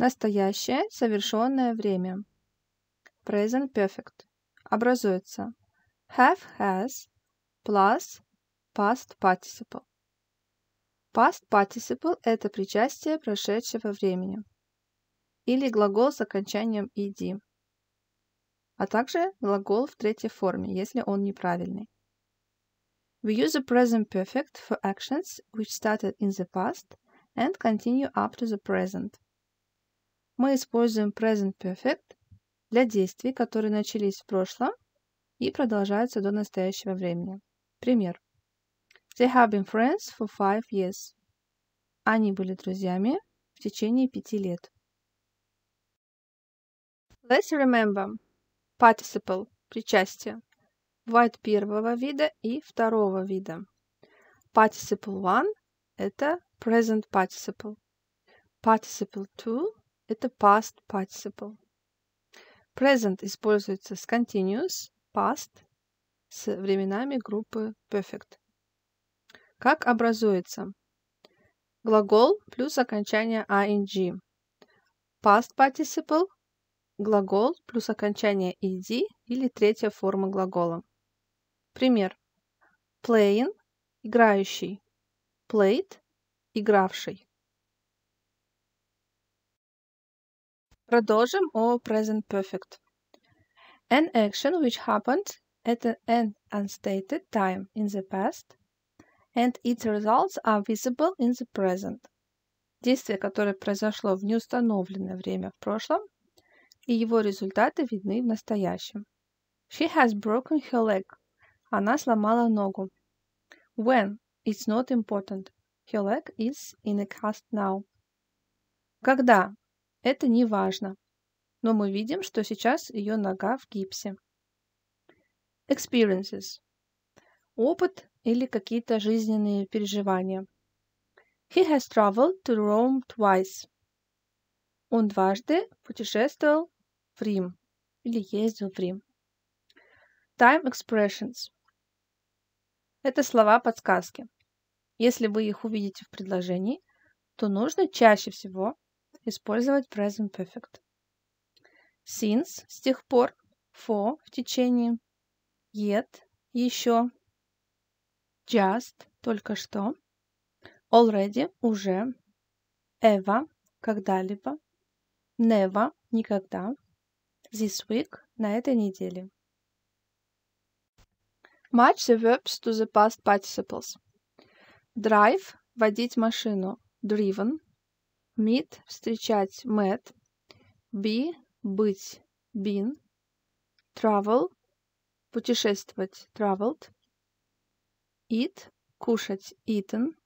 Настоящее совершенное время. Present Perfect. Образуется have has plus past participle. Past participle – это причастие прошедшего времени или глагол с окончанием ed, а также глагол в третьей форме, если он неправильный. We use the present perfect for actions which started in the past and continue up to the present – мы используем present perfect для действий, которые начались в прошлом и продолжаются до настоящего времени. Пример. They have been friends for five years. Они были друзьями в течение пяти лет. Let's remember. Participle – причастие. Бывает первого вида и второго вида. Participle one это present participle. Participle two это past participle. Present используется с continuous, past с временами группы perfect. Как образуется? Глагол плюс окончание ing. Past participle – глагол плюс окончание ed или третья форма глагола. Пример. Playing – играющий. Played – игравший. Продолжим о present perfect. An action which happened at an unstated time in the past and its results are visible in the present. Действие, которое произошло в неустановленное время в прошлом, и его результаты видны в настоящем. She has broken her leg. Она сломала ногу. When it's not important. Her leg is in a cast now. Когда Это не важно. Но мы видим, что сейчас ее нога в гипсе. Experiences. Опыт или какие-то жизненные переживания. He has traveled to Rome twice. Он дважды путешествовал в Рим или ездил в Рим. Time expressions. Это слова-подсказки. Если вы их увидите в предложении, то нужно чаще всего использовать present perfect. Since – с тех пор, for – в течение, yet – еще, just – только что, already – уже, ever – когда-либо, never – никогда, this week – на этой неделе. Match the verbs to the past participles. Drive – водить машину. Driven meet – встречать met, be – быть been, travel – путешествовать traveled, eat – кушать eaten,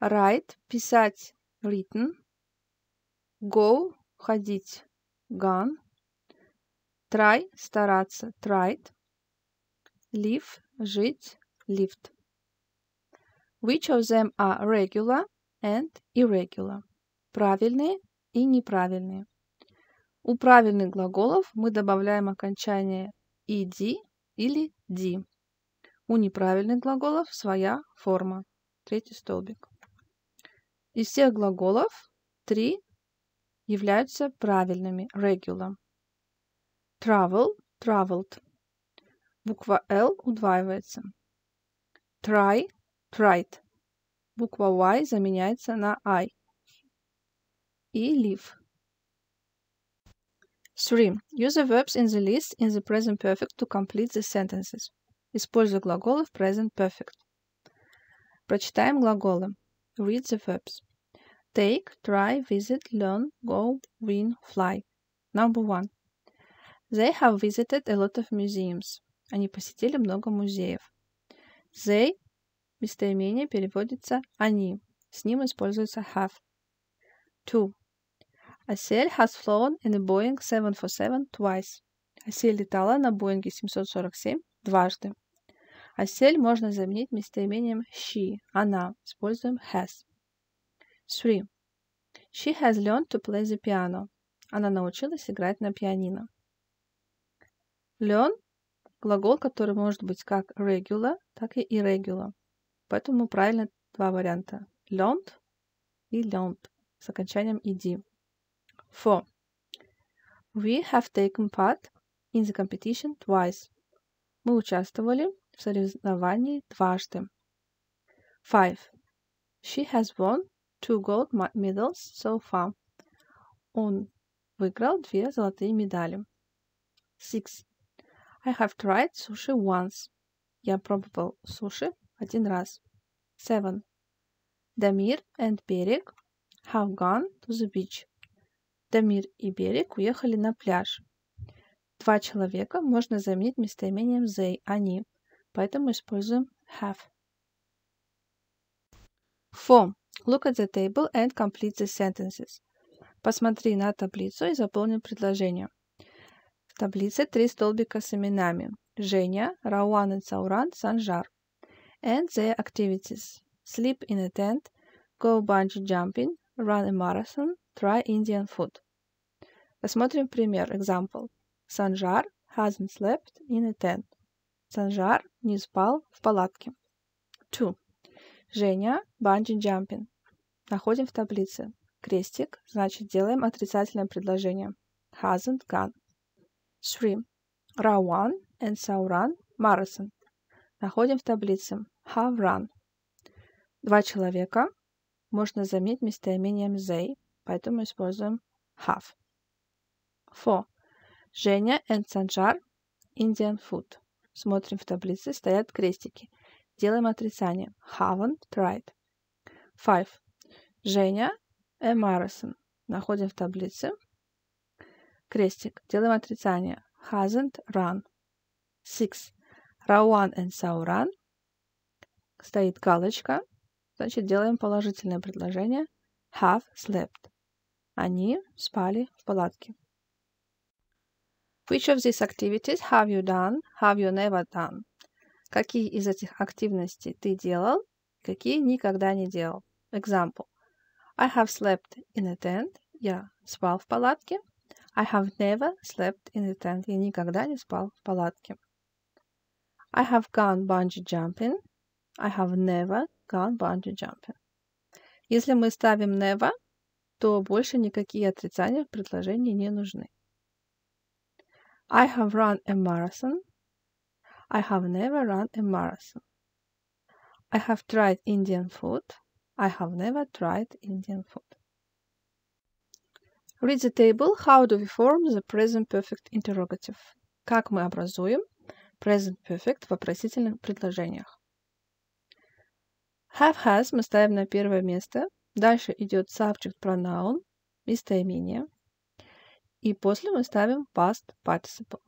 write – писать written, go – ходить gone, try – стараться tried, live – жить lived. Which of them are regular and irregular? правильные и неправильные. У правильных глаголов мы добавляем окончание «иди» или «ди». У неправильных глаголов своя форма. Третий столбик. Из всех глаголов три являются правильными, regular. Travel, traveled. Буква L удваивается. Try, tried. Буква Y заменяется на I. и live. 3. Use the verbs in the list in the present perfect to complete the sentences. Используй глаголы в present perfect. Прочитаем глаголы. Read the verbs. Take, try, visit, learn, go, win, fly. Number one. They have visited a lot of museums. Они посетили много музеев. They местоимение переводится они. С ним используется have. Two. Асель has flown in a Boeing 747 twice. Асель летала на Боинге 747 дважды. Асель можно заменить местоимением she, она, используем has. 3. She has learned to play the piano. Она научилась играть на пианино. Learn – глагол, который может быть как regular, так и irregular. Поэтому правильно два варианта – learned и learned с окончанием ed. 4. We have taken part in the competition twice. Мы участвовали в соревновании дважды. 5. She has won two gold medals so far. Он выиграл две золотые медали. 6. I have tried sushi once. Я пробовал суши один раз. 7. Damir and Berik have gone to the beach. Дамир и Берег уехали на пляж. Два человека можно заменить местоимением they, они, поэтому используем have. Four. Look at the table and complete the sentences. Посмотри на таблицу и заполни предложение. В таблице три столбика с именами. Женя, Рауан и Сауран, Санжар. And their activities. Sleep in a tent, go bungee jumping, Run a marathon. Try Indian food. Посмотрим пример. Example. Санжар hasn't slept in a tent. Санжар не спал в палатке. Two. Женя bungee jumping. Находим в таблице. Крестик, значит делаем отрицательное предложение. Hasn't gone. Three. Рауан and Сауран Marathon. Находим в таблице. Have run. Два человека можно заменить местоимением they, поэтому используем have. For. Женя and Санжар Indian food. Смотрим в таблице, стоят крестики. Делаем отрицание. Haven't tried. Five. Женя and Morrison. Находим в таблице. Крестик. Делаем отрицание. Hasn't run. Six. Рауан and Сауран. Стоит галочка. Значит, делаем положительное предложение have slept. Они спали в палатке. Which of these activities have you done, have you never done? Какие из этих активностей ты делал, какие никогда не делал? Example. I have slept in a tent. Я спал в палатке. I have never slept in a tent. Я никогда не спал в палатке. I have gone bungee jumping. I have never Gun Bungee Jumping. Если мы ставим never, то больше никакие отрицания в предложении не нужны. I have run a marathon. I have never run a marathon. I have tried Indian food. I have never tried Indian food. Read the table. How do we form the present perfect interrogative? Как мы образуем present perfect в вопросительных предложениях? Have has мы ставим на первое место. Дальше идет subject pronoun, местоимение. И после мы ставим past participle.